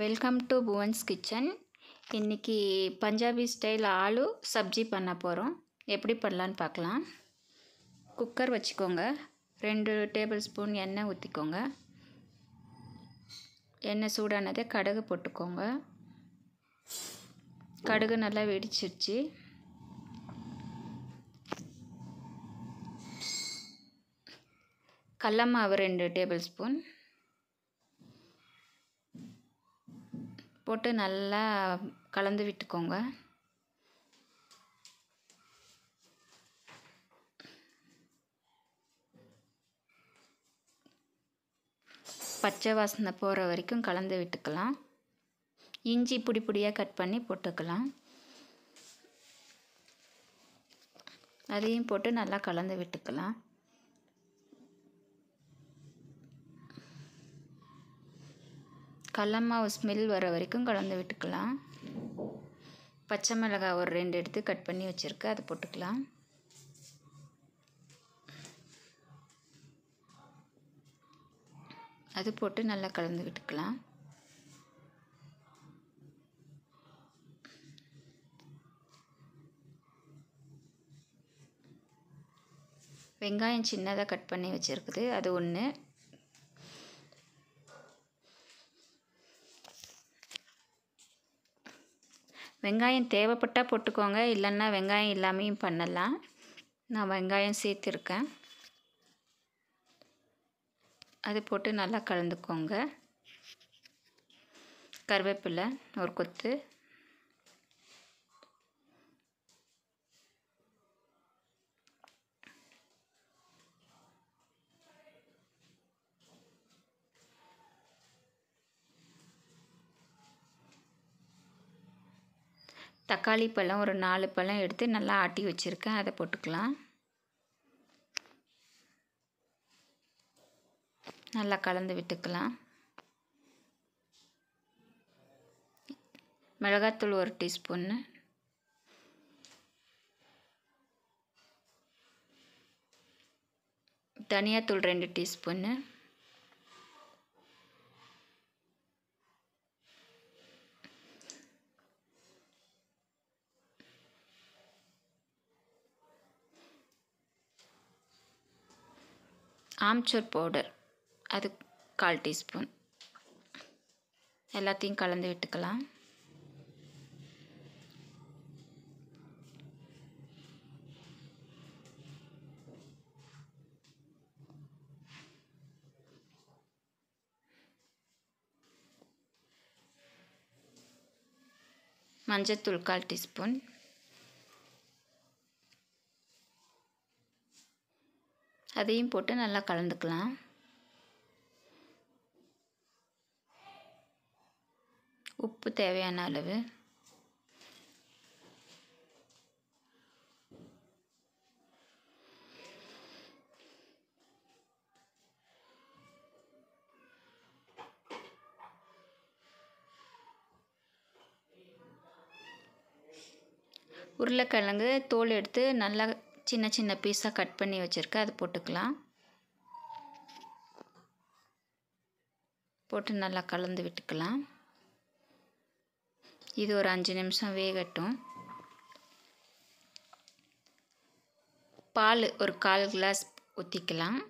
welcome to புவன்ஸ் kitchen இன்றைக்கி Punjabi style aloo sabzi பண்ண போகிறோம் எப்படி பண்ணலான்னு பார்க்கலாம் குக்கர் வச்சுக்கோங்க ரெண்டு டேபிள் ஸ்பூன் எண்ணெய் ஊற்றிக்கோங்க எண்ணெய் சூடானதை கடுகு போட்டுக்கோங்க கடுகு நல்லா வெடிச்சிருச்சு கடலமாவு ரெண்டு டேபிள் ஸ்பூன் போட்டு நல்லா கலந்து விட்டுக்கோங்க பச்சை வாசனை போகிற வரைக்கும் கலந்து விட்டுக்கலாம் இஞ்சி பிடி பிடியாக கட் பண்ணி போட்டுக்கலாம் அதையும் போட்டு நல்லா கலந்து விட்டுக்கலாம் கல்லம்மாவு ஸ்மெல் வர வரைக்கும் கலந்து விட்டுக்கலாம் பச்சை மிளகாய் ஒரு ரெண்டு எடுத்து கட் பண்ணி வச்சுருக்கு அதை போட்டுக்கலாம் அது போட்டு நல்லா கலந்து விட்டுக்கலாம் வெங்காயம் சின்னதாக கட் பண்ணி வச்சுருக்குது அது ஒன்று வெங்காயம் தேவைப்பட்டால் போட்டுக்கோங்க இல்லைன்னா வெங்காயம் இல்லாமையும் பண்ணலாம் நான் வெங்காயம் சேர்த்துருக்கேன் அது போட்டு நல்லா கலந்துக்கோங்க கருவேப்பிலை ஒரு கொத்து தக்காளி பழம் ஒரு நாலு பழம் எடுத்து நல்லா ஆட்டி வச்சுருக்கேன் அதை போட்டுக்கலாம் நல்லா கலந்து விட்டுக்கலாம் மிளகாத்தூள் ஒரு டீஸ்பூன்னு தனியாத்தூள் ரெண்டு டீஸ்பூன்னு ஆம்ச்சூர் பவுடர் அது கால் டீஸ்பூன் எல்லாத்தையும் கலந்து விட்டுக்கலாம் மஞ்சத்தூள் கால் டீஸ்பூன் அதையும் போட்டு நல்லா கலந்துக்கலாம் உப்பு தேவையான அளவு உருளைக்கிழங்கு தோல் எடுத்து நல்லா சின்ன சின்ன பீஸாக கட் பண்ணி வச்சுருக்கேன் அது போட்டுக்கலாம் போட்டு நல்லா கலந்து விட்டுக்கலாம் இது ஒரு அஞ்சு நிமிஷம் வேகட்டும் பால் ஒரு கால் கிளாஸ் ஊற்றிக்கலாம்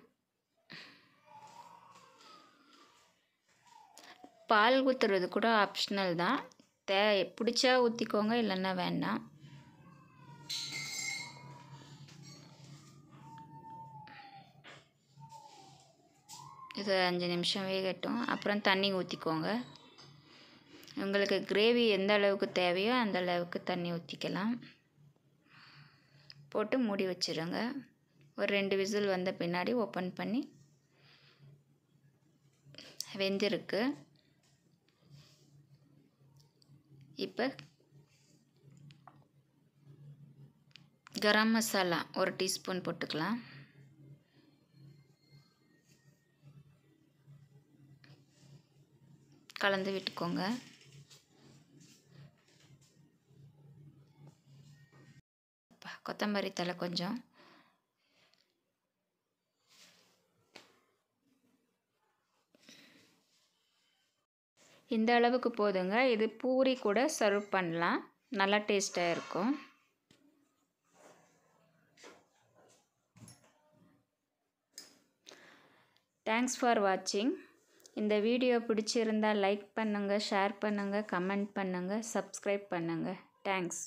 பால் ஊற்றுறது கூட ஆப்ஷனல் தான் தே பிடிச்சா ஊற்றிக்கோங்க இல்லைன்னா வேண்டாம் இது அஞ்சு நிமிஷம் வேகட்டும் அப்புறம் தண்ணி ஊற்றிக்கோங்க உங்களுக்கு கிரேவி எந்த அளவுக்கு தேவையோ அந்த அளவுக்கு தண்ணி ஊற்றிக்கலாம் போட்டு மூடி வச்சுருங்க ஒரு ரெண்டு விசில் வந்த பின்னாடி ஓப்பன் பண்ணி வெந்திருக்கு இப்போ கரம் மசாலா ஒரு டீஸ்பூன் போட்டுக்கலாம் கலந்து விட்டுக்கோங்க கொத்தமரி தலை கொஞ்சம் இந்த அளவுக்கு போதுங்க இது பூரி கூட சர்வ் பண்ணலாம் நல்லா டேஸ்ட்டாக இருக்கும் தேங்க்ஸ் ஃபார் வாட்சிங் இந்த வீடியோ பிடிச்சிருந்தால் லைக் பண்ணுங்கள் ஷேர் பண்ணுங்கள் கமெண்ட் பண்ணுங்கள் சப்ஸ்கிரைப் பண்ணுங்கள் தேங்க்ஸ்